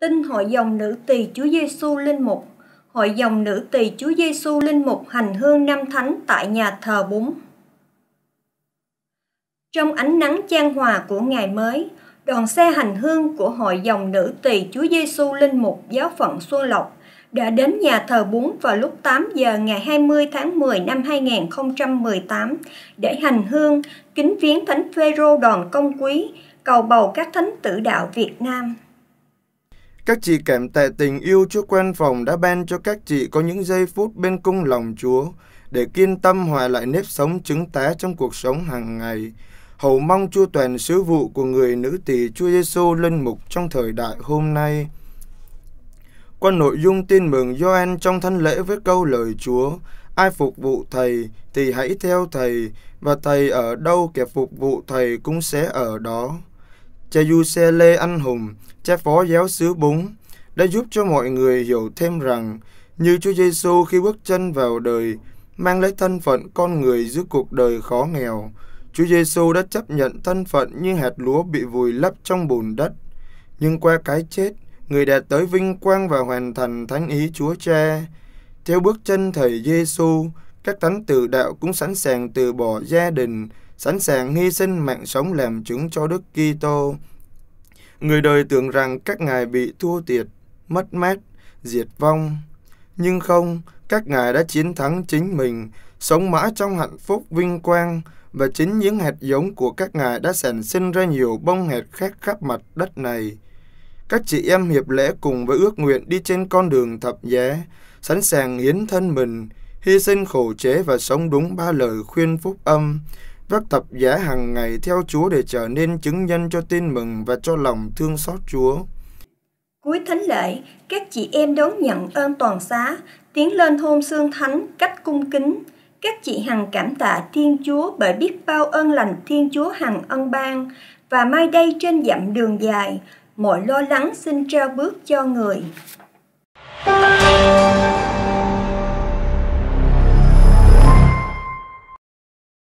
Tin hội dòng nữ tỳ Chúa Giêsu linh mục. Hội dòng nữ tỳ Chúa Giêsu linh mục hành hương năm thánh tại nhà thờ bún. Trong ánh nắng chan hòa của ngày mới, đoàn xe hành hương của hội dòng nữ tỳ Chúa Giêsu linh mục giáo phận Xuân Lộc đã đến nhà thờ bún vào lúc 8 giờ ngày 20 tháng 10 năm 2018 để hành hương kính viếng Thánh Phêrô đoàn công quý, cầu bầu các thánh tử đạo Việt Nam. Các chị cảm tạ tình yêu Chúa quen phòng đã ban cho các chị có những giây phút bên cung lòng Chúa để kiên tâm hòa lại nếp sống chứng tá trong cuộc sống hàng ngày. Hầu mong Chúa toàn sứ vụ của người nữ tỳ Chúa Giêsu linh mục trong thời đại hôm nay. Qua nội dung tin mừng Gioan trong thánh lễ với câu lời Chúa, ai phục vụ thầy thì hãy theo thầy và thầy ở đâu kẻ phục vụ thầy cũng sẽ ở đó cha Giuse Lê Anh Hùng, cha phó giáo xứ bốn đã giúp cho mọi người hiểu thêm rằng như Chúa Giêsu khi bước chân vào đời mang lấy thân phận con người giữa cuộc đời khó nghèo, Chúa Giêsu đã chấp nhận thân phận như hạt lúa bị vùi lấp trong bùn đất, nhưng qua cái chết, người đã tới vinh quang và hoàn thành thánh ý Chúa Cha. Theo bước chân thầy Giêsu, các thánh tử đạo cũng sẵn sàng từ bỏ gia đình sẵn sàng hy sinh mạng sống làm chứng cho Đức Kitô. Người đời tưởng rằng các ngài bị thua tiệt, mất mát, diệt vong. Nhưng không, các ngài đã chiến thắng chính mình, sống mãi trong hạnh phúc vinh quang và chính những hạt giống của các ngài đã sản sinh ra nhiều bông hạt khác khắp mặt đất này. Các chị em hiệp lễ cùng với ước nguyện đi trên con đường thập giá, sẵn sàng hiến thân mình, hy sinh khổ chế và sống đúng ba lời khuyên phúc âm, các tập giả hàng ngày theo Chúa để trở nên chứng nhân cho tin mừng và cho lòng thương xót Chúa. Cuối thánh lễ, các chị em đón nhận ơn toàn xá, tiến lên hôn xương thánh cách cung kính. Các chị hằng cảm tạ Thiên Chúa bởi biết bao ơn lành Thiên Chúa hằng ân ban và mai đây trên dặm đường dài, mọi lo lắng xin trao bước cho người. Thank you.